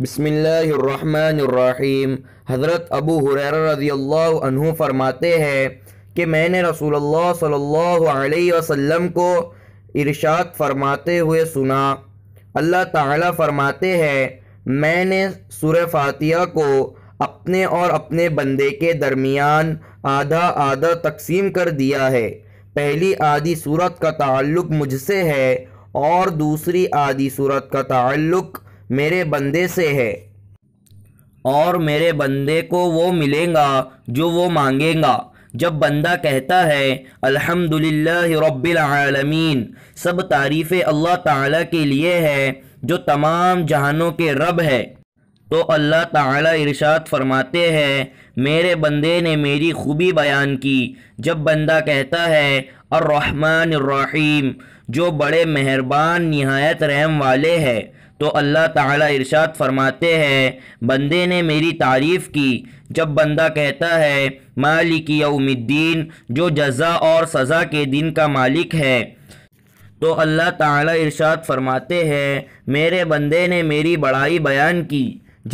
बसमीम हज़रत अबू हुरैर रज़ी फरमाते हैं कि मैंने रसूल सल्लल्लाहु अलैहि वसल्लम को इरशाद फरमाते हुए सुना अल्लाह ताला फरमाते हैं मैंने सुर फातिया को अपने और अपने बंदे के दरमियान आधा आधा तकसीम कर दिया है पहली आधी सूरत का ताल्लुक मुझसे है और दूसरी आधी सूरत का ताल्लुक मेरे बंदे से है और मेरे बंदे को वो मिलेगा जो वो मांगेगा जब बंदा कहता है अल्हम्दुलिल्लाह रब्बिल आलमीन सब तारीफ़ अल्लाह ताला के लिए है जो तमाम जहानों के रब है तो अल्लाह ताला इरशाद फरमाते हैं मेरे बंदे ने मेरी खूबी बयान की जब बंदा कहता है अर्रहमान रहीम जो बड़े मेहरबान नहायत रहम वाले है तो अल्लाह ताला इरशाद फरमाते हैं बंदे ने मेरी तारीफ़ की जब बंदा कहता है मालिक यौमिद्दीन जो जजा और सज़ा के दिन का मालिक है तो अल्लाह ताला इरशाद फरमाते हैं मेरे बंदे ने मेरी बड़ाई बयान की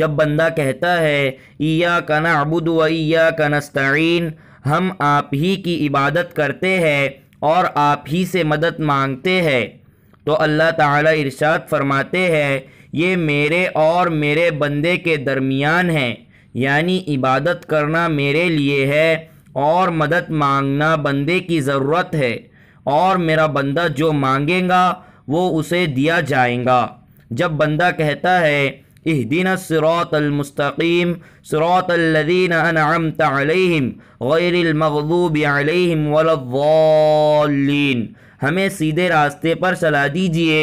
जब बंदा कहता है ईया कना अबुद वैया कनस्तीन हम आप ही की इबादत करते हैं और आप ही से मदद मांगते हैं तो अल्लाह ताला इरशाद फरमाते हैं ये मेरे और मेरे बंदे के दरमियान है यानी इबादत करना मेरे लिए है और मदद मांगना बंदे की ज़रूरत है और मेरा बंदा जो मांगेगा वो उसे दिया जाएगा जब बंदा कहता है اهدنا الصراط المستقيم صراط الذين أنعمت عليهم غير المغضوب عليهم ولا الضالين हमें सीधे रास्ते पर चला दीजिए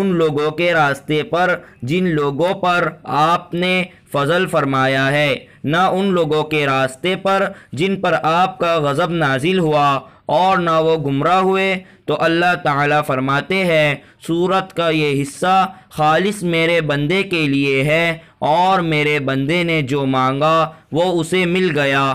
उन लोगों के रास्ते पर जिन लोगों पर आपने फजल फरमाया है ना उन लोगों के रास्ते पर जिन पर आपका गज़ब नाजिल हुआ और ना वो गुमराह हुए तो अल्लाह ताला फरमाते हैं सूरत का ये हिस्सा खालिस मेरे बंदे के लिए है और मेरे बंदे ने जो मांगा वो उसे मिल गया